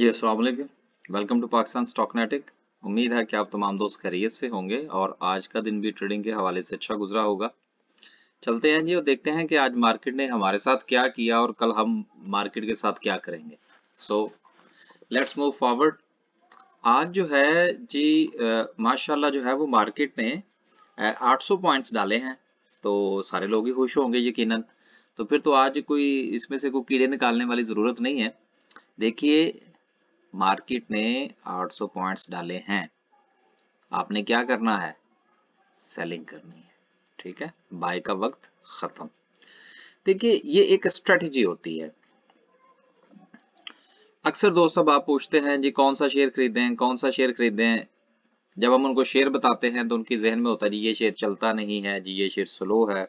Ji Aslam welcome to Pakistan Stocknetic उम्मीद है कि आप तमाम दोस्त खैरियत से होंगे और आज का दिन भी ट्रेडिंग के हवाले से अच्छा गुजरा होगा चलते हैं जी और देखते हैं कि आज मार्केट ने हमारे साथ क्या किया और कल हम मार्केट के साथ क्या करेंगे सो लेट्स मूव फॉरवर्ड आज जो है जी माशाल्लाह जो है वो मार्केट ने आठ 800 पॉइंट्स डाले हैं तो सारे लोग ही खुश होंगे यकीनन तो फिर तो आज कोई इसमें से कोई कीड़े निकालने वाली ज़रूरत नहीं है देखिए मार्केट ने 800 पॉइंट्स डाले हैं आपने क्या करना है सेलिंग करनी है ठीक है बाय का वक्त खत्म देखिए ये एक स्ट्रेटजी होती है अक्सर दोस्त अब आप पूछते हैं जी कौन सा शेयर खरीदें कौन सा शेयर खरीदें जब हम उनको शेयर बताते हैं तो उनकी जहन में होता है जी ये शेयर चलता नहीं है जी ये शेयर स्लो है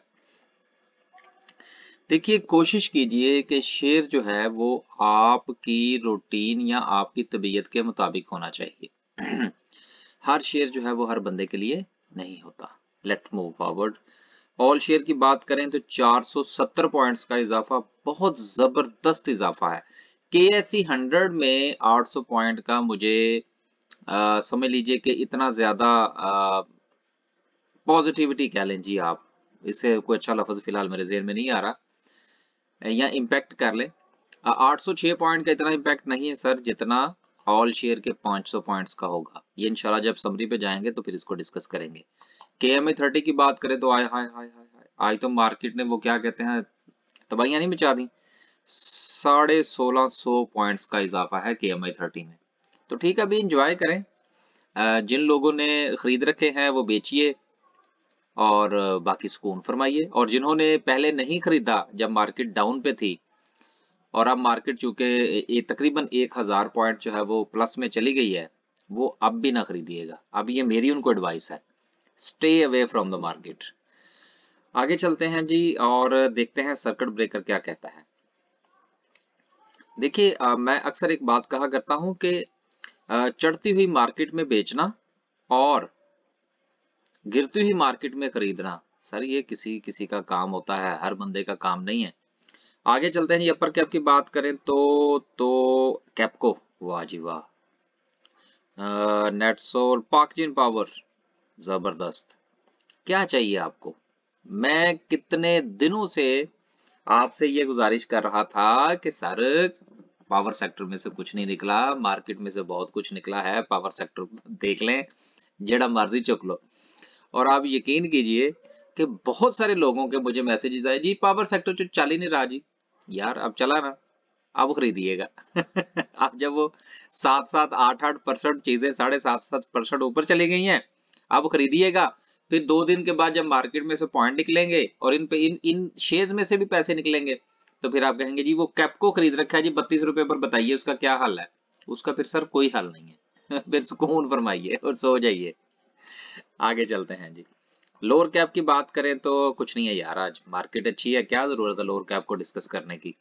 देखिए कोशिश कीजिए कि शेर जो है वो आपकी रूटीन या आपकी तबीयत के मुताबिक होना चाहिए हर शेर जो है वो हर बंदे के लिए नहीं होता let move forward all share की बात करें तो 470 पॉइंट्स का इजाफा बहुत जबरदस्त इजाफा है के एस सी हंड्रेड में 800 पॉइंट का मुझे समझ लीजिए कि इतना ज्यादा पॉजिटिविटी कह लें जी आप इससे कोई अच्छा लफज फिलहाल मेरे जेहन में नहीं आ रहा या इम्पैक्ट कर ले 806 पॉइंट का इतना इम्पैक्ट नहीं है सर जितना ऑल शेयर के 500 पॉइंट्स का होगा ये इंशाल्लाह जब समरी पे जाएंगे तो फिर इसको डिस्कस करेंगे के एम थर्टी की बात करें तो आए हाय हाय हाय हाय आज तो मार्केट ने वो क्या कहते हैं तबाहियां नहीं मचा दी साढ़े सोलह सौ पॉइंट्स का इजाफा है के एम में तो ठीक है अभी इंजॉय करें जिन लोगों ने खरीद रखे हैं वो बेचिए और बाकी सुकून फरमाइए और जिन्होंने पहले नहीं खरीदा जब मार्केट डाउन पे थी और अब मार्केट चूंकि तकरीबन एक हज़ार पॉइंट जो है वो प्लस में चली गई है वो अब भी ना खरीदिएगा अब ये मेरी उनको एडवाइस है stay away from the market आगे चलते हैं जी और देखते हैं सर्किट ब्रेकर क्या कहता है देखिए मैं अक्सर एक बात कहा करता हूं कि चढ़ती हुई मार्केट में बेचना और गिरती हुई मार्केट में खरीदना सर ये किसी किसी का काम होता है हर बंदे का काम नहीं है आगे चलते हैं अपर कैप की बात करें तो तो कैपको वाह जी वाह नेटसोल पाकजिन पावर जबरदस्त क्या चाहिए आपको मैं कितने दिनों से आपसे ये गुजारिश कर रहा था कि सर पावर सेक्टर में से कुछ नहीं निकला मार्केट में से बहुत कुछ निकला है पावर सेक्टर देख लें जेड़ा मर्जी चुक लो और आप यकीन कीजिए कि बहुत सारे लोगों के मुझे मैसेजेस आए जी पावर सेक्टर जो चल ही नहीं रहा जी यार अब चला ना अब खरीदिएगा अब जब वो सात सात आठ आठ परसेंट चीजें साढ़े सात सात परसेंट ऊपर चली गई हैं अब खरीदिएगा फिर दो दिन के बाद जब मार्केट में से पॉइंट निकलेंगे और इन पे इन इन शेयर्स में से भी पैसे निकलेंगे तो फिर आप कहेंगे जी वो कैपको खरीद रखा है जी बत्तीस रुपए पर बताइए उसका क्या हाल है उसका फिर सर कोई हल नहीं है फिर सुकून फरमाइए और सो जाइए आगे चलते हैं जी लोअर कैप की बात करें तो कुछ नहीं है यार आज मार्केट अच्छी है क्या जरूरत है लोअर कैप को डिस्कस करने की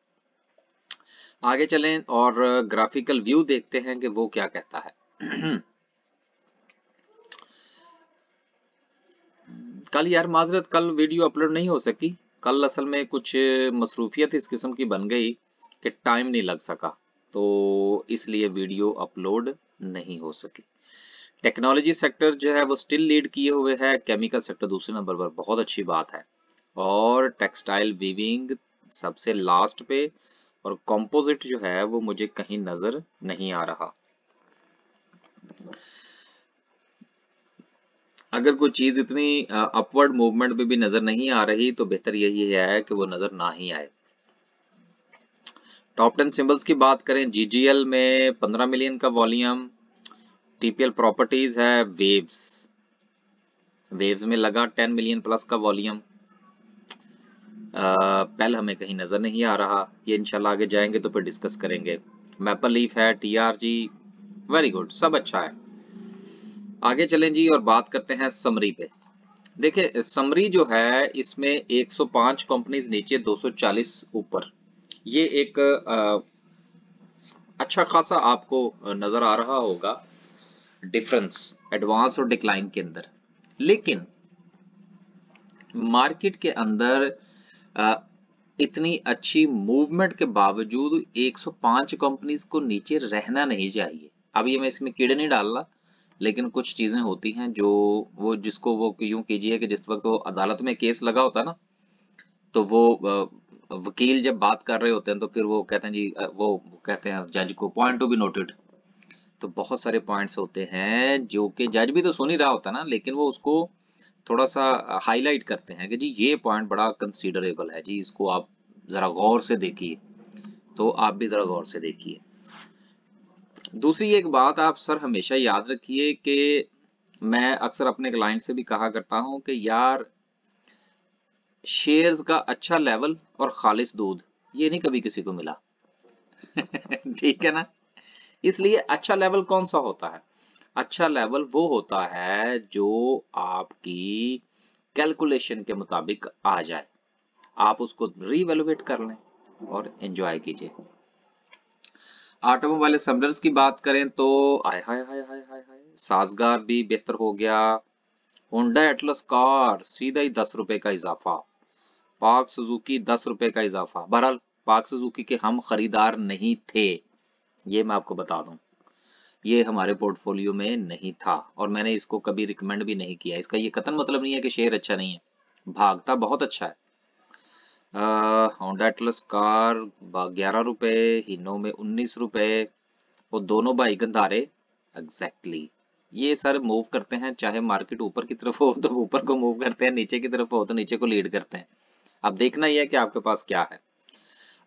आगे चलें और ग्राफिकल व्यू देखते हैं कि वो क्या कहता है कल यार माजरत कल वीडियो अपलोड नहीं हो सकी कल असल में कुछ मसरूफियत इस किस्म की बन गई कि टाइम नहीं लग सका तो इसलिए वीडियो अपलोड नहीं हो सकी टेक्नोलॉजी सेक्टर जो है वो स्टिल लीड किए हुए है केमिकल सेक्टर दूसरे नंबर पर बहुत अच्छी बात है और टेक्सटाइल वीविंग सबसे लास्ट पे और कॉम्पोजिट जो है वो मुझे कहीं नजर नहीं आ रहा अगर कोई चीज इतनी अपवर्ड मूवमेंट में भी नजर नहीं आ रही तो बेहतर यही है कि वो नजर ना ही आए टॉप टेन सिंबल्स की बात करें जीजीएल में 15 मिलियन का वॉल्यूम टीपीएल प्रॉपर्टीज है वेव्स वेव्स में लगा 10 मिलियन प्लस का वॉल्यूम पेल हमें कहीं नजर नहीं आ रहा ये इंशाल्लाह आगे जाएंगे तो फिर डिस्कस करेंगे मैपल लीफ है टीआरजी वेरी गुड सब अच्छा है आगे चलें जी और बात करते हैं समरी पे देखिए समरी जो है इसमें 105 कंपनीज नीचे 240 ऊपर ये एक आ, अच्छा खासा आपको नजर आ रहा होगा डिफरेंस एडवांस और डिक्लाइन के अंदर लेकिन मार्केट के अंदर इतनी अच्छी मूवमेंट के बावजूद 105 कंपनीज को नीचे रहना नहीं चाहिए अब ये मैं इसमें कीड़े नहीं डाल रहा लेकिन कुछ चीजें होती हैं जो वो जिसको वो यूं कीजिए कि जिस वक्त वो अदालत में केस लगा होता ना तो वो वकील जब बात कर रहे होते हैं तो फिर वो कहते हैं जी वो कहते हैं जज को पॉइंट टू बी नोटेड तो बहुत सारे पॉइंट्स होते हैं जो कि जज भी तो सुन ही रहा होता ना लेकिन वो उसको थोड़ा सा हाईलाइट करते हैं कि जी ये पॉइंट बड़ा कंसिडरेबल है जी इसको आप ज़रा गौर से देखिए तो आप भी ज़रा गौर से देखिए दूसरी एक बात आप सर हमेशा याद रखिए कि मैं अक्सर अपने क्लाइंट से भी कहा करता हूं कि यार शेयर्स का अच्छा लेवल और खालिश दूध ये नहीं कभी किसी को मिला ठीक है ना इसलिए अच्छा लेवल कौन सा होता है अच्छा लेवल वो होता है जो आपकी कैलकुलेशन के मुताबिक आ जाए आप उसको रीवेलुएट कर लें और एंजॉय कीजिए ऑटोमोबाइल समर्स की बात करें तो आय हाय हाय हाय हाय हाय साजगार भी बेहतर हो गया होंडा एटलस कार सीधा ही दस रुपए का इजाफा पाक सुजुकी दस रुपए का इजाफा बहरहाल पाक सुजुकी के हम खरीदार नहीं थे ये मैं आपको बता दूं ये हमारे पोर्टफोलियो में नहीं था और मैंने इसको कभी रिकमेंड भी नहीं किया इसका ये कतन मतलब नहीं है कि शेयर अच्छा नहीं है भागता बहुत अच्छा है होंडा कार ग्यारह रुपए हिनो में उन्नीस रुपए और दोनों भाई गंधारे एग्जैक्टली exactly. ये सर मूव करते हैं चाहे मार्केट ऊपर की तरफ हो तो ऊपर को मूव करते हैं नीचे की तरफ हो तो नीचे को लीड करते हैं अब देखना यह है कि आपके पास क्या है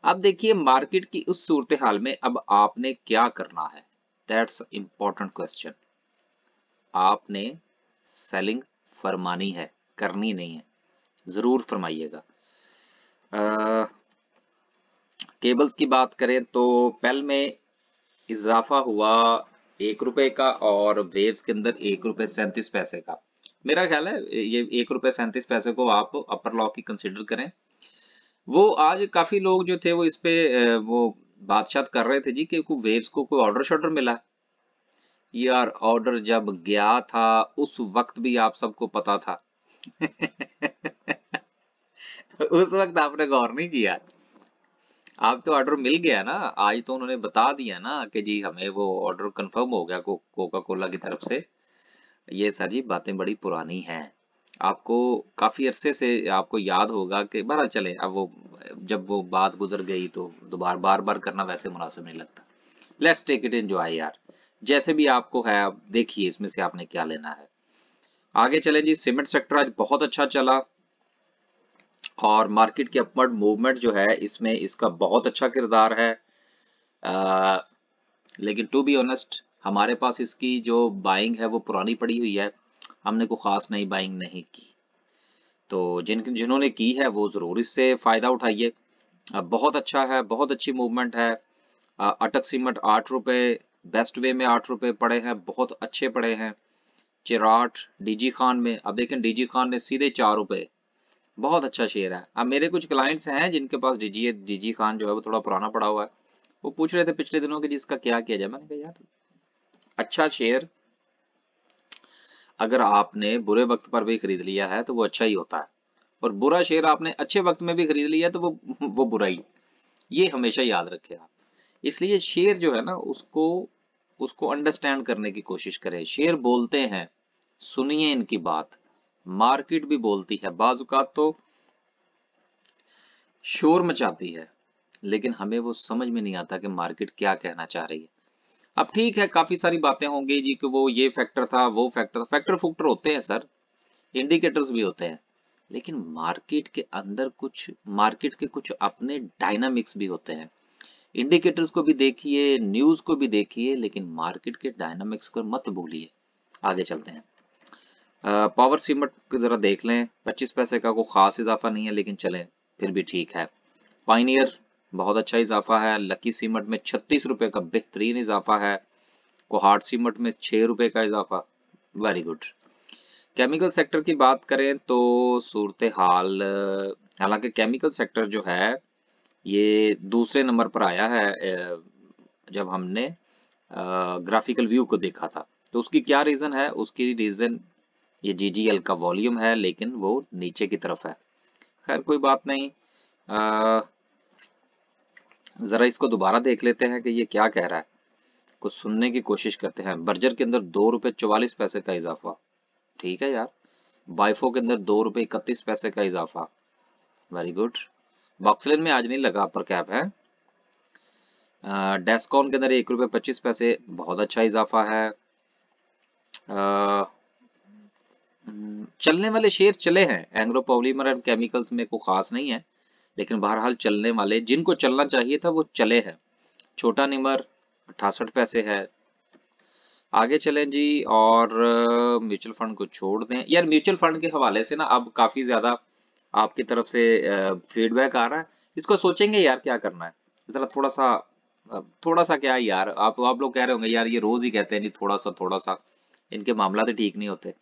अब देखिए मार्केट की उस सूरत हाल में अब आपने क्या करना है दैट्स इंपॉर्टेंट क्वेश्चन आपने सेलिंग फरमानी है करनी नहीं है जरूर फरमाइएगा केबल्स की बात करें तो पेल में इजाफा हुआ एक रुपए का और वेव्स के अंदर एक रुपए सैंतीस पैसे का मेरा ख्याल है ये एक रुपए सैंतीस पैसे को आप अपर लॉक की कंसिडर करें वो आज काफी लोग जो थे वो इस पे वो बातचात कर रहे थे जी कि वेव्स को कोई ऑर्डर शॉर्डर मिला यार ऑर्डर जब गया था उस वक्त भी आप सबको पता था उस वक्त आपने गौर नहीं किया आप तो ऑर्डर मिल गया ना आज तो उन्होंने बता दिया ना कि जी हमें वो ऑर्डर कंफर्म हो गया को, कोका कोला की तरफ से ये सर जी बातें बड़ी पुरानी हैं आपको काफ़ी अरसे से आपको याद होगा कि बहरहाल चले अब वो जब वो बात गुजर गई तो दोबारा बार बार करना वैसे मुनासिब नहीं लगता लेट्स टेक इट आई यार जैसे भी आपको है आप देखिए इसमें से आपने क्या लेना है आगे चले जी सीमेंट सेक्टर आज बहुत अच्छा चला और मार्केट के अपवर्ड मूवमेंट जो है इसमें इसका बहुत अच्छा किरदार है आ, लेकिन टू बी ऑनेस्ट हमारे पास इसकी जो बाइंग है वो पुरानी पड़ी हुई है हमने कोई ख़ास नई बाइंग नहीं की तो जिन जिन्होंने की है वो ज़रूर इससे फ़ायदा उठाइए बहुत अच्छा है बहुत अच्छी मूवमेंट है अटक सीमट आठ रुपए बेस्ट वे में आठ रुपए पड़े हैं बहुत अच्छे पड़े हैं चिराट डीजी खान में अब देखें डीजी खान ने सीधे चार रुपए बहुत अच्छा शेयर है अब मेरे कुछ क्लाइंट्स हैं जिनके पास डीजी डीजी खान जो है वो थोड़ा पुराना पड़ा हुआ है वो पूछ रहे थे पिछले दिनों के जिसका क्या किया जाए मैंने कहा यार अच्छा शेयर अगर आपने बुरे वक्त पर भी खरीद लिया है तो वो अच्छा ही होता है और बुरा शेयर आपने अच्छे वक्त में भी खरीद लिया तो वो वो बुरा ही ये हमेशा याद रखे आप इसलिए शेयर जो है ना उसको उसको अंडरस्टैंड करने की कोशिश करें शेयर बोलते हैं सुनिए इनकी बात मार्केट भी बोलती है बाजुकात तो शोर मचाती है लेकिन हमें वो समझ में नहीं आता कि मार्केट क्या कहना चाह रही है अब ठीक है काफी सारी बातें होंगी जी कि वो ये फैक्टर था वो फैक्टर था फैक्टर फुक्टर होते हैं सर इंडिकेटर्स भी होते हैं लेकिन मार्केट के अंदर कुछ मार्केट के कुछ अपने डायनामिक्स भी होते हैं इंडिकेटर्स को भी देखिए न्यूज को भी देखिए लेकिन मार्केट के डायनामिक्स को मत भूलिए आगे चलते हैं पावर सीमेंट को जरा देख लें 25 पैसे का कोई खास इजाफा नहीं है लेकिन चले फिर भी ठीक है पाइनियर बहुत अच्छा इजाफा है लकी सीमेंट में छत्तीस रुपए का बेहतरीन इजाफा है कोहाट सीमेंट में छह रुपए का इजाफा वेरी गुड केमिकल सेक्टर की बात करें तो सूरत हाल हालांकि केमिकल सेक्टर जो है ये दूसरे नंबर पर आया है जब हमने ग्राफिकल व्यू को देखा था तो उसकी क्या रीज़न है उसकी रीज़न ये जी का वॉल्यूम है लेकिन वो नीचे की तरफ है खैर कोई बात नहीं आ, ज़रा इसको दोबारा देख लेते हैं कि ये क्या कह रहा है कुछ सुनने की कोशिश करते हैं बर्जर के अंदर दो रुपए चौवालीस पैसे का इजाफा ठीक है यार बाइफो के अंदर दो रुपए इकतीस पैसे का इजाफा वेरी गुड बॉक्सलिन में आज नहीं लगा अपर कैप है डेस्कॉन के अंदर एक रुपए पच्चीस पैसे बहुत अच्छा इजाफा है आ, हम्म, चलने वाले शेयर चले हैं एंग्रो पॉलीमर एंड केमिकल्स में कोई खास नहीं है लेकिन बहरहाल चलने वाले जिनको चलना चाहिए था वो चले हैं छोटा निमर अठासठ पैसे है आगे चलें जी और म्यूचुअल फंड को छोड़ दें यार म्यूचुअल फंड के हवाले से ना अब काफ़ी ज़्यादा आपकी तरफ से फीडबैक आ रहा है इसको सोचेंगे यार क्या करना है ज़रा थोड़ा सा थोड़ा सा क्या है यार आप आप लोग कह रहे होंगे यार ये रोज़ ही कहते हैं जी थोड़ा सा थोड़ा सा इनके मामला तो ठीक नहीं होते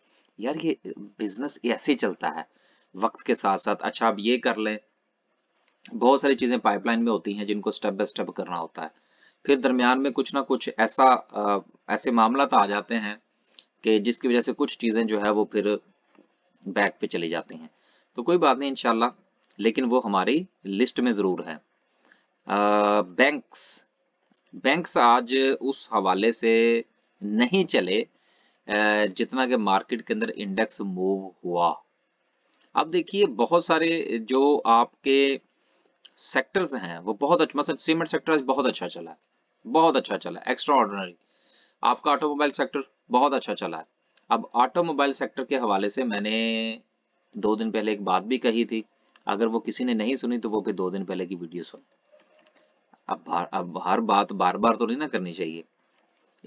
यार ये बिजनेस ऐसे चलता है वक्त के साथ साथ अच्छा आप ये कर लें बहुत सारी चीज़ें पाइपलाइन में होती हैं जिनको स्टेप बाय स्टेप करना होता है फिर दरमियान में कुछ ना कुछ ऐसा आ, ऐसे मामला तो आ जाते हैं कि जिसकी वजह से कुछ चीज़ें जो है वो फिर बैक पे चली जाती हैं तो कोई बात नहीं इनशाला लेकिन वो हमारी लिस्ट में ज़रूर है बैंक्स बैंक्स आज उस हवाले से नहीं चले जितना कि मार्केट के अंदर इंडेक्स मूव हुआ अब देखिए बहुत सारे जो आपके सेक्टर्स हैं वो बहुत अच्छा मतलब सीमेंट सेक्टर बहुत अच्छा चला है बहुत अच्छा चला है एक्स्ट्रा ऑर्डनरी आपका ऑटोमोबाइल सेक्टर बहुत अच्छा चला है अब ऑटोमोबाइल सेक्टर के हवाले से मैंने दो दिन पहले एक बात भी कही थी अगर वो किसी ने नहीं सुनी तो वो भी दो दिन पहले की वीडियो सुन अब अब हर बात बार बार तो नहीं ना करनी चाहिए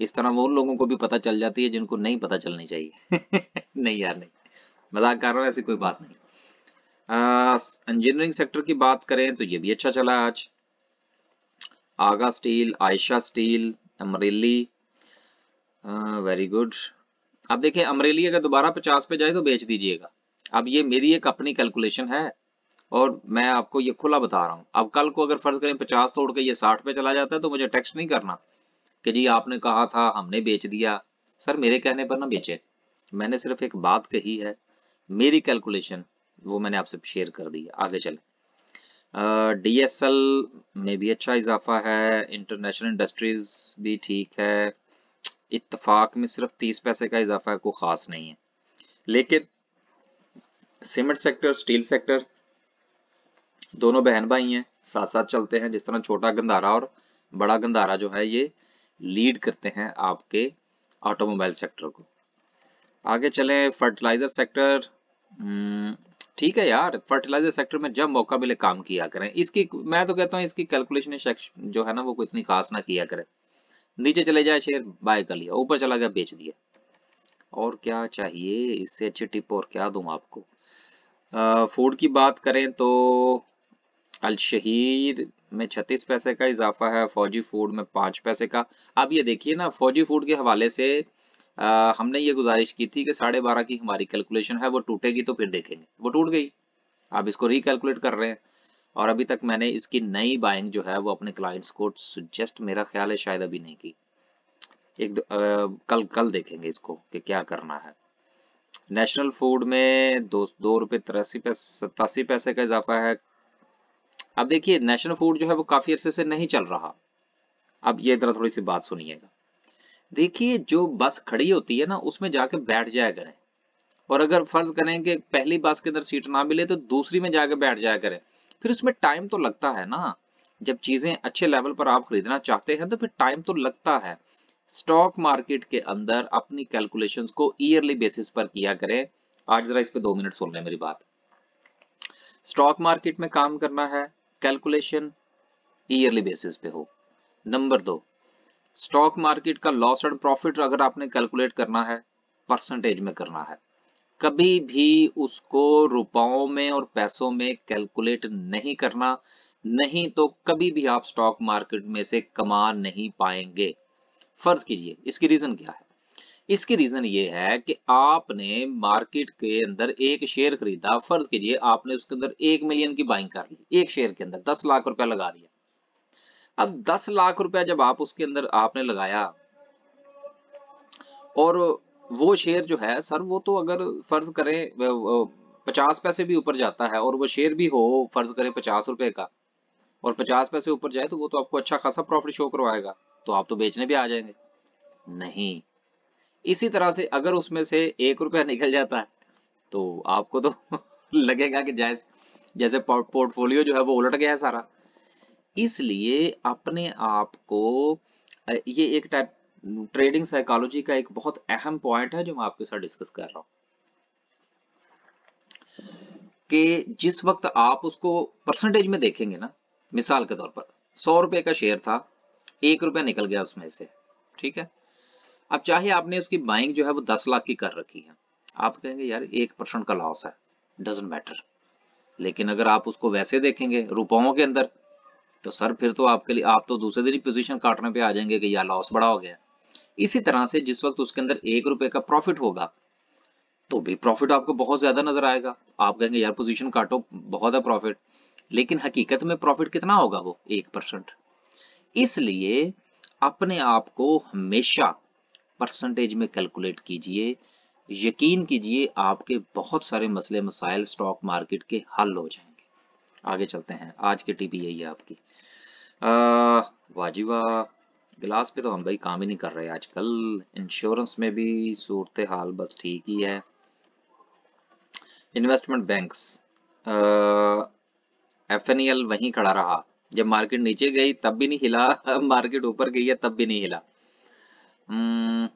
इस तरह वो उन लोगों को भी पता चल जाती है जिनको नहीं पता चलनी चाहिए नहीं यार नहीं मजाक कर रहा हूँ ऐसी कोई बात नहीं इंजीनियरिंग सेक्टर की बात करें तो ये भी अच्छा चला है आज Agha steel Ayesha steel Amreli very good अब देखें अमरेली अगर दोबारा पचास पे जाए तो बेच दीजिएगा अब ये मेरी एक अपनी कैलकुलेशन है और मैं आपको ये खुला बता रहा हूं अब कल को अगर फर्ज करें पचास तोड़ के ये साठ पे चला जाता है तो मुझे टेक्स्ट नहीं करना कि जी आपने कहा था हमने बेच दिया सर मेरे कहने पर ना बेचे मैंने सिर्फ एक बात कही है मेरी कैलकुलेशन वो मैंने आपसे शेयर कर दी आगे चले डी uh, में भी अच्छा इजाफा है इंटरनेशनल इंडस्ट्रीज भी ठीक है इतफाक में सिर्फ तीस पैसे का इजाफा है कोई ख़ास नहीं है लेकिन सीमेंट सेक्टर स्टील सेक्टर दोनों बहन भाई हैं साथ साथ चलते हैं जिस तरह छोटा गंधारा और बड़ा गंधारा जो है ये लीड करते हैं आपके ऑटोमोबाइल सेक्टर को आगे चले फर्टिलाइजर सेक्टर ठीक है यार फर्टिलाइजर सेक्टर में जब मौका मिले काम किया करें इसकी मैं तो कहता हूँ इसकी कैलकुलेशन जो है ना वो इतनी खास ना किया करें नीचे चले जाए शेयर बाय कर लिया ऊपर चला गया बेच दिया और क्या चाहिए इससे अच्छी टिप और क्या दू आपको फूड की बात करें तो अल शहीद में 36 पैसे का इजाफा है फौजी फूड में 5 पैसे का अब ये देखिए ना फौजी फूड के हवाले से हमने ये गुजारिश की थी कि साढ़े बारह की हमारी कैलकुलेशन है वो टूटेगी तो फिर देखेंगे वो टूट गई आप इसको रिकैलकुलेट कर रहे हैं और अभी तक मैंने इसकी नई बाइंग जो है वो अपने क्लाइंट्स को सजेस्ट मेरा ख्याल है शायद अभी नहीं की एक आ, कल कल देखेंगे इसको कि क्या करना है नेशनल फूड में दो दो रुपये तिरासी पैसे सतासी पैसे का इजाफा है अब देखिए नेशनल फूड जो है वो काफ़ी अरसे से नहीं चल रहा अब ये जरा थोड़ी सी बात सुनिएगा देखिए जो बस खड़ी होती है ना उसमें जाके बैठ जाया करें और अगर फर्ज करें कि पहली बस के अंदर सीट ना मिले तो दूसरी में जाके बैठ जाया करें फिर उसमें टाइम तो लगता है ना जब चीजें अच्छे लेवल पर आप खरीदना चाहते हैं तो फिर टाइम तो लगता है स्टॉक मार्केट के अंदर अपनी कैलकुलेशन को ईयरली बेसिस पर किया करें आज जरा इस पर दो मिनट सुन लें मेरी बात स्टॉक मार्केट में काम करना है कैलकुलेशन ईयरली बेसिस पे हो नंबर दो स्टॉक मार्केट का लॉस एंड प्रॉफिट अगर आपने कैलकुलेट करना है परसेंटेज में करना है कभी भी उसको रुपयों में और पैसों में कैलकुलेट नहीं करना नहीं तो कभी भी आप स्टॉक मार्केट में से कमा नहीं पाएंगे फर्ज कीजिए इसकी रीजन क्या है इसकी रीजन ये है कि आपने मार्केट के अंदर एक शेयर खरीदा फर्ज कीजिए आपने उसके अंदर एक मिलियन की बाइंग कर ली एक शेयर के अंदर दस लाख रुपया लगा दिया अब दस लाख रुपया जब आप उसके अंदर आपने लगाया और वो शेयर जो है सर वो तो अगर फर्ज करें पचास पैसे भी ऊपर जाता है और वो शेयर भी हो फर्ज करें पचास रुपए का और पचास पैसे ऊपर जाए तो वो तो आपको अच्छा खासा प्रॉफिट शो करवाएगा तो आप तो बेचने भी आ जाएंगे नहीं इसी तरह से अगर उसमें से एक रुपया निकल जाता है तो आपको तो लगेगा कि जैसे जैसे पोर्टफोलियो जो है वो उलट गया है सारा इसलिए अपने आप को ये एक टाइप ट्रेडिंग साइकोलॉजी का एक बहुत अहम पॉइंट है जो मैं आपके साथ डिस्कस कर रहा हूं कि जिस वक्त आप उसको परसेंटेज में देखेंगे ना मिसाल के तौर पर सौ रुपए का शेयर था एक रुपया निकल गया उसमें से ठीक है अब चाहे आपने उसकी बाइंग जो है वो दस लाख की कर रखी है आप कहेंगे यार एक परसेंट का लॉस है डजेंट मैटर लेकिन अगर आप उसको वैसे देखेंगे रुपयों के अंदर तो सर फिर तो आपके लिए आप तो दूसरे दिन ही पोजिशन काटने पे आ जाएंगे कि यार लॉस बड़ा हो गया इसी तरह से जिस वक्त उसके अंदर एक रुपए का प्रॉफिट होगा तो भी प्रॉफिट आपको बहुत ज्यादा नजर आएगा आप कहेंगे यार पोजीशन काटो बहुत है प्रॉफिट लेकिन हकीकत में प्रॉफिट कितना होगा वो एक परसेंट इसलिए अपने आप को हमेशा परसेंटेज में कैलकुलेट कीजिए यकीन कीजिए आपके बहुत सारे मसले मसाइल स्टॉक मार्केट के हल हो जाएंगे आगे चलते हैं आज की टीपी यही है आपकी वाजिबा गिलास पे तो हम भाई काम ही नहीं कर रहे आजकल इंश्योरेंस में भी सूरत हाल बस ठीक ही है investment banks F N L वहीं खड़ा रहा जब मार्केट नीचे गई तब भी नहीं हिला मार्केट ऊपर गई है तब भी नहीं हिला हम्म,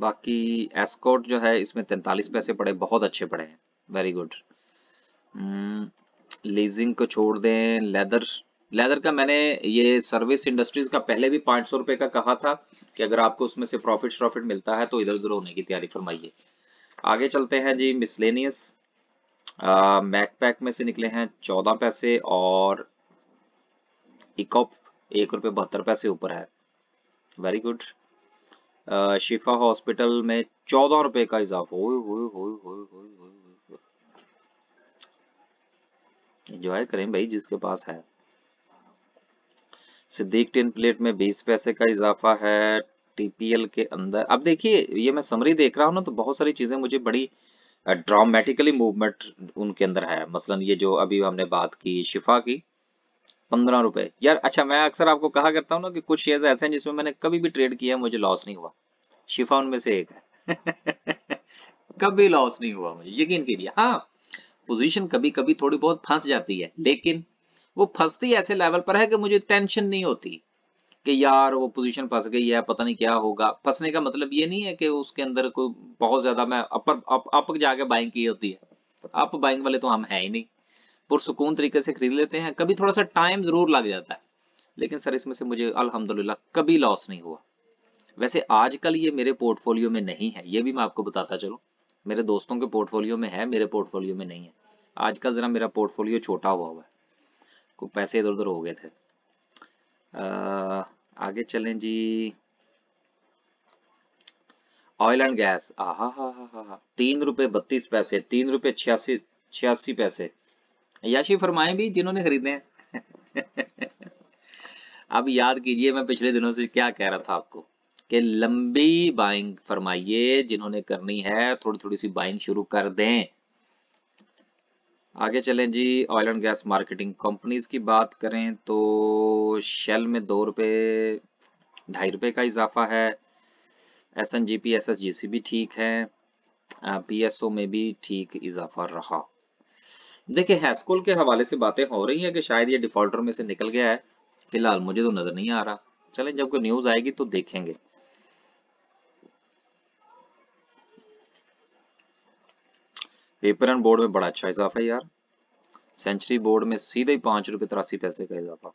बाकी एस्कॉट जो है इसमें तैंतालीस पैसे पड़े बहुत अच्छे पड़े हैं वेरी गुड लेजिंग को छोड़ दें लेदर लेदर का मैंने ये सर्विस इंडस्ट्रीज का पहले भी पांच सौ रुपए का कहा था कि अगर आपको उसमें से प्रॉफिट प्रॉफिट मिलता है तो इधर उधर होने की तैयारी फरमाइए आगे चलते हैं जी मिसलेनियस मैकपैक में से निकले हैं चौदह पैसे और इकोप एक रुपये बहत्तर पैसे ऊपर है वेरी गुड शिफा हॉस्पिटल में चौदह रुपए का इजाफा हो इंजॉय करें भाई जिसके पास है सिद्दीक टिन प्लेट में 20 पैसे का इजाफा है टीपीएल के अंदर अब देखिए ये मैं समरी देख रहा हूं ना तो बहुत सारी चीजें मुझे बड़ी ड्रामेटिकली मूवमेंट उनके अंदर है मसलन ये जो अभी हमने बात की शिफा की पंद्रह रुपए यार अच्छा मैं अक्सर आपको कहा करता हूँ ना कि कुछ शेयर ऐसे हैं जिसमें मैंने कभी भी ट्रेड किया मुझे लॉस नहीं हुआ शिफा उनमें से एक है कभी लॉस नहीं हुआ मुझे यकीन कीजिए हाँ पोजीशन कभी कभी थोड़ी बहुत फंस जाती है लेकिन वो फंसती ऐसे लेवल पर है कि मुझे टेंशन नहीं होती कि यार वो पोजीशन फंस गई है पता नहीं क्या होगा फंसने का मतलब ये नहीं है कि उसके अंदर कोई बहुत ज्यादा मैं अपर अप, अप जाके बाइंग की होती है अप बाइंग वाले तो हम है ही नहीं पुरसकून तरीके से खरीद लेते हैं कभी थोड़ा सा टाइम जरूर लग जाता है लेकिन सर इसमें से मुझे अलहमदुल्ला कभी लॉस नहीं हुआ वैसे आजकल ये मेरे पोर्टफोलियो में नहीं है ये भी मैं आपको बताता चलूँ मेरे दोस्तों के पोर्टफोलियो में है मेरे पोर्टफोलियो में नहीं है आज का ज़रा मेरा पोर्टफोलियो छोटा हुआ हुआ है कुछ पैसे इधर उधर हो गए थे आ, आगे चलें जी ऑयल एंड गैस हा हा हा हा हा तीन रुपये बत्तीस पैसे तीन रुपये छियासी छियासी पैसे याशी फरमाए भी जिन्होंने खरीदे हैं अब याद कीजिए मैं पिछले दिनों से क्या कह रहा था आपको कि लंबी बाइंग फरमाइए जिन्होंने करनी है थोड़ी थोड़ी सी बाइंग शुरू कर दें आगे चलें जी oil and gas marketing companies की बात करें तो शेल में दो रुपये ढाई रुपये का इजाफा है S N G P S S G C भी ठीक है पी एस ओ में भी ठीक इजाफा रहा देखिए हैस्कोल के हवाले से बातें हो रही हैं कि शायद ये डिफॉल्टर में से निकल गया है फिलहाल मुझे तो नज़र नहीं आ रहा चलें जब कोई न्यूज़ आएगी तो देखेंगे पेपर एंड बोर्ड में बड़ा अच्छा इजाफा है यार सेंचुरी बोर्ड में सीधे ही पांच रुपए तिरासी पैसे का इजाफा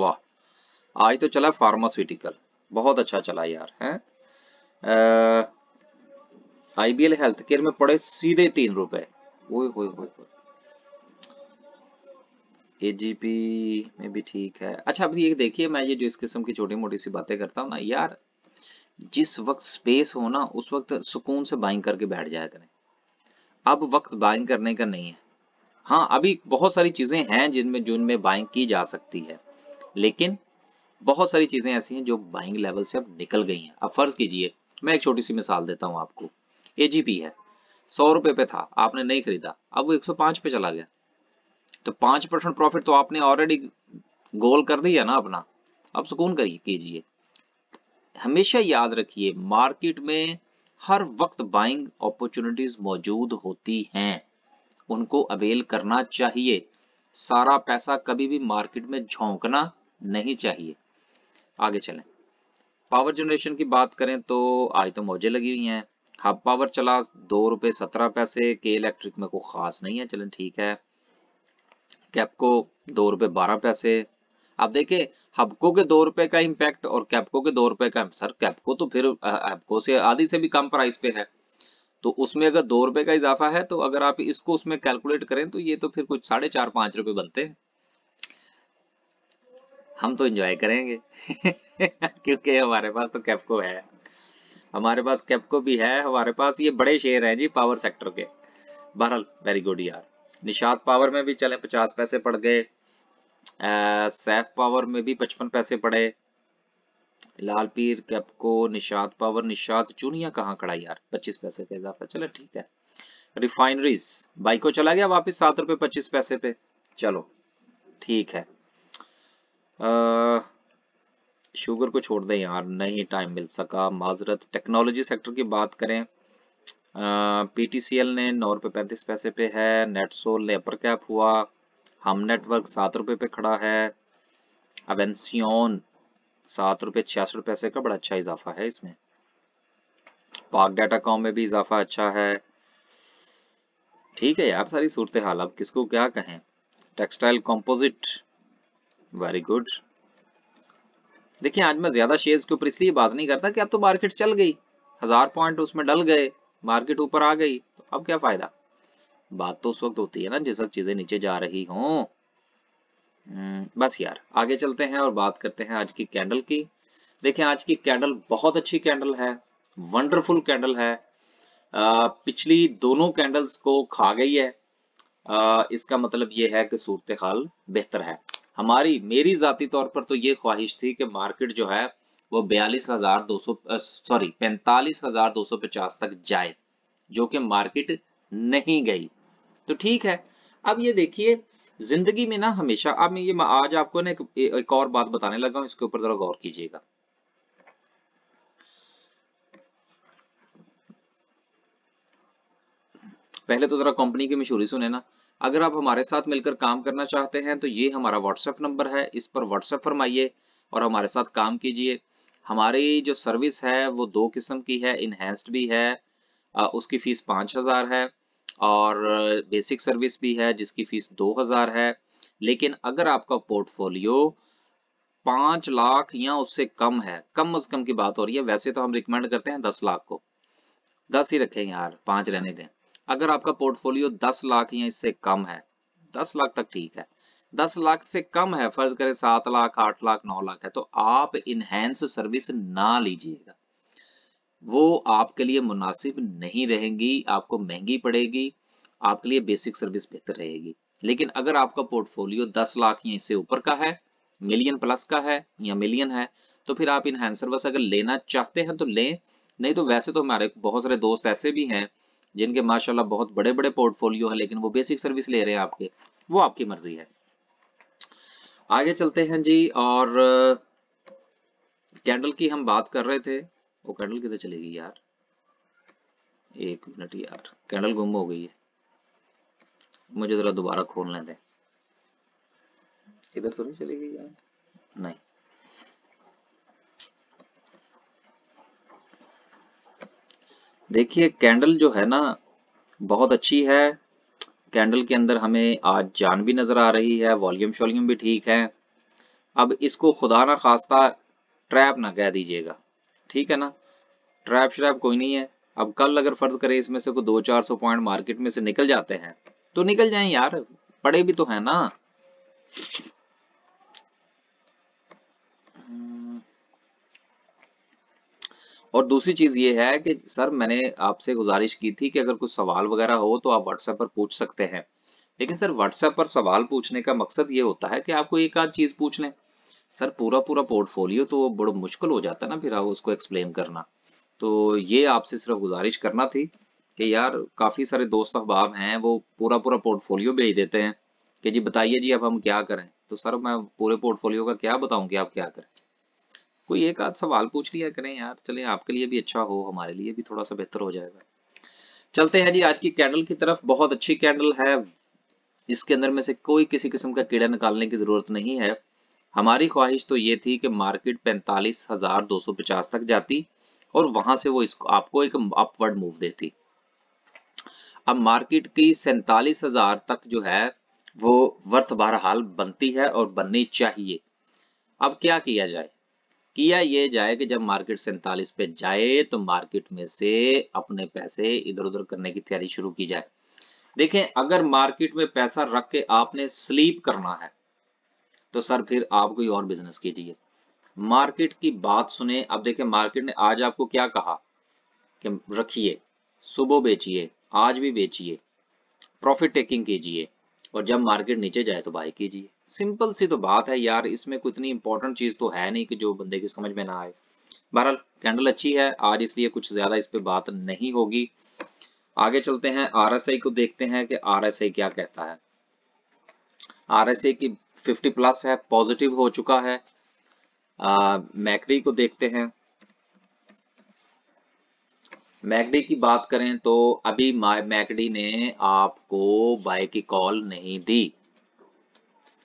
वाह आज तो चला फार्मास्यूटिकल बहुत अच्छा चला यार है आईबीएल हेल्थ केयर में पड़े सीधे तीन रुपए एजीपी में भी ठीक है अच्छा अभी ये देखिए मैं ये जो इस किस्म की छोटी मोटी सी बातें करता हूँ ना यार जिस वक्त स्पेस हो ना उस वक्त सुकून से बाइंग करके बैठ जाया करें अब वक्त बाइंग करने का नहीं है हाँ अभी बहुत सारी चीज़ें हैं जिनमें जून में बाइंग की जा सकती है लेकिन बहुत सारी चीज़ें ऐसी हैं जो बाइंग लेवल से अब निकल गई हैं अब फ़र्ज़ कीजिए मैं एक छोटी सी मिसाल देता हूँ आपको ए है सौ रुपए पे था आपने नहीं खरीदा अब वो 105 पे चला गया तो पांच परसेंट प्रॉफिट तो आपने ऑलरेडी गोल कर दिया ना अपना अब सुकून करिए कीजिए हमेशा याद रखिए मार्केट में हर वक्त बाइंग अपॉर्चुनिटीज मौजूद होती हैं उनको अवेल करना चाहिए सारा पैसा कभी भी मार्केट में झोंकना नहीं चाहिए आगे चलें पावर जनरेशन की बात करें तो आज तो मौजे लगी हुई हैं हब हाँ, पावर चला दो रुपये सत्रह पैसे के इलेक्ट्रिक में कोई खास नहीं है चलें ठीक है कैपको दो रुपये बारह पैसे अब देखें हबको के दो रुपए का इम्पैक्ट और कैपको के दो रुपए का सर कैपको तो फिर हबको से आधी से भी कम प्राइस पे है तो उसमें अगर दो रुपए का इजाफा है तो अगर आप इसको उसमें कैलकुलेट करें तो ये तो फिर कुछ साढ़े चार पांच रुपए बनते हैं हम तो एंजॉय करेंगे क्योंकि हमारे पास तो कैपको है हमारे पास कैपको भी है हमारे पास ये बड़े शेयर हैं जी पावर सेक्टर के बहरहाल वेरी गुड यार निषाद पावर में भी चले पचास पैसे पड़ गए सैफ पावर में भी पचपन पैसे पड़े लाल पीर कैपको निषाद पावर निषाद चूनिया कहाँ खड़ा यार पच्चीस पैसे का इजाफा चलो ठीक है रिफाइनरीज बाइको चला गया वापस सात रुपए पच्चीस पैसे पे चलो ठीक है आ, शुगर को छोड़ दे यार नहीं टाइम मिल सका माजरत टेक्नोलॉजी सेक्टर की बात करें पीटीसीएल ने नौ रुपए पैंतीस पैसे पे है नेटसोल ने अपर कैप हुआ हम नेटवर्क सात रुपए पे खड़ा है अवेंसियोन सात रुपए छियासठ पैसे का बड़ा अच्छा इजाफा है इसमें पाक डाटा कॉम में भी इजाफा अच्छा है ठीक है यार सारी सूरत हाल अब किसको क्या कहें टेक्सटाइल कॉम्पोजिट वेरी गुड देखिए आज मैं ज्यादा शेयर्स के ऊपर इसलिए बात नहीं करता कि अब तो मार्केट चल गई हजार पॉइंट उसमें डल गए मार्केट ऊपर आ गई तो अब क्या फायदा बात तो उस वक्त होती है ना जिस वक्त चीजें नीचे जा रही हो हम्म, बस यार आगे चलते हैं और बात करते हैं आज की कैंडल की देखिए आज की कैंडल बहुत अच्छी कैंडल है वंडरफुल कैंडल है आ, पिछली दोनों कैंडल्स को खा गई है आ, इसका मतलब ये है कि सूरत हाल बेहतर है हमारी मेरी जाति तौर पर तो ये ख्वाहिश थी कि मार्केट जो है वो बयालीस हजार दो सौ सॉरी पैंतालीस हजार दो सौ पचास तक जाए जो कि मार्केट नहीं गई तो ठीक है अब ये देखिए जिंदगी में ना हमेशा अब मैं ये आज आपको ना एक, और बात बताने लगा हूं इसके ऊपर जरा गौर कीजिएगा पहले तो जरा कंपनी की मशहूरी सुने ना अगर आप हमारे साथ मिलकर काम करना चाहते हैं तो ये हमारा व्हाट्सएप नंबर है इस पर व्हाट्सएप फरमाइए और हमारे साथ काम कीजिए हमारी जो सर्विस है वो दो किस्म की है इनहेंस्ड भी है उसकी फीस पांच हज़ार है और बेसिक सर्विस भी है जिसकी फीस 2000 है लेकिन अगर आपका पोर्टफोलियो पांच लाख या उससे कम है कम अज कम की बात हो रही है वैसे तो हम रिकमेंड करते हैं दस लाख को दस ही रखें यार पांच रहने दें अगर आपका पोर्टफोलियो दस लाख या इससे कम है दस लाख तक ठीक है दस लाख से कम है फर्ज करें सात लाख आठ लाख नौ लाख है तो आप इनहेंस सर्विस ना लीजिएगा वो आपके लिए मुनासिब नहीं रहेंगी आपको महंगी पड़ेगी आपके लिए बेसिक सर्विस बेहतर रहेगी लेकिन अगर आपका पोर्टफोलियो 10 लाख या इससे ऊपर का है मिलियन प्लस का है या मिलियन है तो फिर आप इनहैंड बस अगर लेना चाहते हैं तो लें नहीं तो वैसे तो हमारे बहुत सारे दोस्त ऐसे भी हैं जिनके माशाल्लाह बहुत बड़े बड़े पोर्टफोलियो है लेकिन वो बेसिक सर्विस ले रहे हैं आपके वो आपकी मर्जी है आगे चलते हैं जी और कैंडल की हम बात कर रहे थे वो कैंडल किधर चलेगी यार एक मिनट यार कैंडल गुम हो गई है मुझे जरा दोबारा खोल लेते इधर तो नहीं चलेगी यार नहीं देखिए कैंडल जो है ना बहुत अच्छी है कैंडल के अंदर हमें आज जान भी नजर आ रही है वॉल्यूम शॉल्यूम भी ठीक है अब इसको खुदा ना खास्ता ट्रैप ना कह दीजिएगा ठीक है ना ट्रैप श्रैप कोई नहीं है अब कल अगर फर्ज करें इसमें से कोई दो चार सौ पॉइंट मार्केट में से निकल जाते हैं तो निकल जाए यार पड़े भी तो है ना हम्म। और दूसरी चीज ये है कि सर मैंने आपसे गुजारिश की थी कि अगर कुछ सवाल वगैरह हो तो आप व्हाट्सएप पर पूछ सकते हैं लेकिन सर व्हाट्सएप पर सवाल पूछने का मकसद ये होता है कि आपको एक आध चीज पूछ लें सर पूरा पूरा पोर्टफोलियो तो बड़ा मुश्किल हो जाता है ना फिर उसको एक्सप्लेन करना तो ये आपसे सिर्फ गुजारिश करना थी कि यार काफ़ी सारे दोस्त अहबाब हैं वो पूरा पूरा पोर्टफोलियो भेज देते हैं कि जी बताइए जी अब हम क्या करें तो सर मैं पूरे पोर्टफोलियो का क्या बताऊं कि आप क्या करें कोई एक आध सवाल पूछ लिया करें यार चले आपके लिए भी अच्छा हो हमारे लिए भी थोड़ा सा बेहतर हो जाएगा चलते हैं जी आज की कैंडल की तरफ बहुत अच्छी कैंडल है इसके अंदर में से कोई किसी किस्म का कीड़ा निकालने की जरूरत नहीं है हमारी ख्वाहिश तो ये थी कि मार्केट पैंतालीस हजार दो सौ पचास तक जाती और वहां से वो इसको आपको एक अपवर्ड मूव देती अब मार्केट की सैतालीस हजार तक जो है वो वर्थ बहरहाल बनती है और बननी चाहिए अब क्या किया जाए किया ये जाए कि जब मार्केट सैतालीस पे जाए तो मार्केट में से अपने पैसे इधर उधर करने की तैयारी शुरू की जाए देखें अगर मार्केट में पैसा रख के आपने स्लीप करना है तो सर फिर आप कोई और बिजनेस कीजिए मार्केट की बात सुने अब देखे मार्केट ने आज आपको क्या कहा कि रखिए सुबह बेचिए आज भी बेचिए प्रॉफिट टेकिंग कीजिए और जब मार्केट नीचे जाए तो बाय कीजिए सिंपल सी तो बात है यार इसमें कोई इतनी इंपॉर्टेंट चीज तो है नहीं कि जो बंदे की समझ में ना आए बहरहाल कैंडल अच्छी है आज इसलिए कुछ ज्यादा इस पर बात नहीं होगी आगे चलते हैं आर को देखते हैं कि आर क्या कहता है आर की 50 प्लस है पॉजिटिव हो चुका है मैकडी को देखते हैं मैकडी की बात करें तो अभी मैकडी ने आपको बाय की कॉल नहीं दी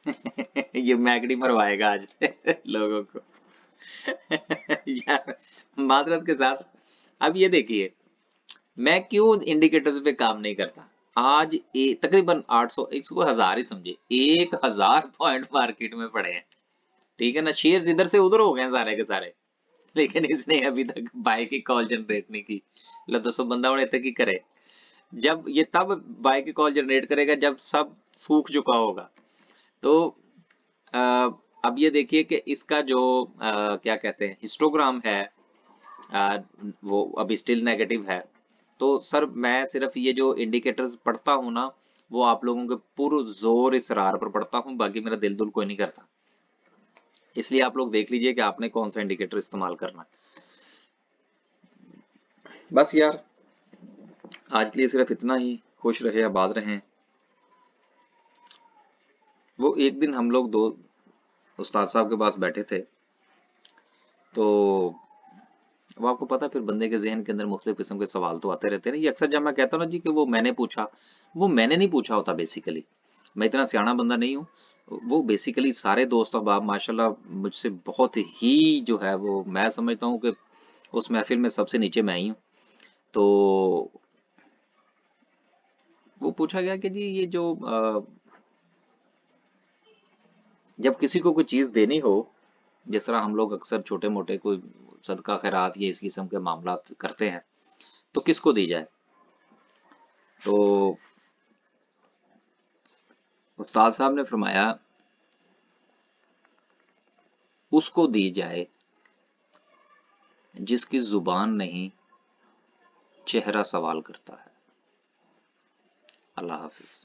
ये मैकडी मरवाएगा आज लोगों को यार मादरत के साथ अब ये देखिए मैं क्यों इंडिकेटर्स पे काम नहीं करता आज तकरीबन 800 एक हजार ही समझे एक हजार पॉइंट मार्केट में पड़े हैं ठीक है ना शेयर इधर से उधर हो गए सारे के सारे लेकिन इसने अभी तक बाय की कॉल जनरेट नहीं की दोस्तों बंदा बड़े तक ही करे जब ये तब बाय की कॉल जनरेट करेगा जब सब सूख चुका होगा तो आ, अब ये देखिए कि इसका जो आ, क्या कहते हैं हिस्टोग्राम है आ, वो अभी स्टिल नेगेटिव है तो सर मैं सिर्फ ये जो इंडिकेटर्स पढ़ता हूँ ना वो आप लोगों के पूर्व जोर इसरार पर पढ़ता हूँ बाकी मेरा दिल दुल कोई नहीं करता इसलिए आप लोग देख लीजिए कि आपने कौन सा इंडिकेटर इस्तेमाल करना है बस यार आज के लिए सिर्फ इतना ही खुश रहे आबाद रहें वो एक दिन हम लोग दो उस्ताद साहब के पास बैठे थे तो वो आपको पता फिर बंदे के जहन के अंदर मुख्तलिफ किस्म के सवाल तो आते रहते हैं अक्सर जब मैं कहता हूँ ना जी कि वो मैंने पूछा वो मैंने नहीं पूछा होता बेसिकली मैं इतना सियाणा बंदा नहीं हूँ वो बेसिकली सारे दोस्त अहबाब माशाल्लाह मुझसे बहुत ही जो है वो मैं समझता हूँ कि उस महफिल में सबसे नीचे मैं ही हूँ तो वो पूछा गया कि जी ये जो आ, जब किसी को कोई चीज़ देनी हो जिस तरह हम लोग अक्सर छोटे मोटे कोई सदका खैरात या इस किस्म के मामला करते हैं तो किसको दी जाए तो उस्ताद साहब ने फरमाया उसको दी जाए जिसकी जुबान नहीं चेहरा सवाल करता है अल्लाह हाफिज़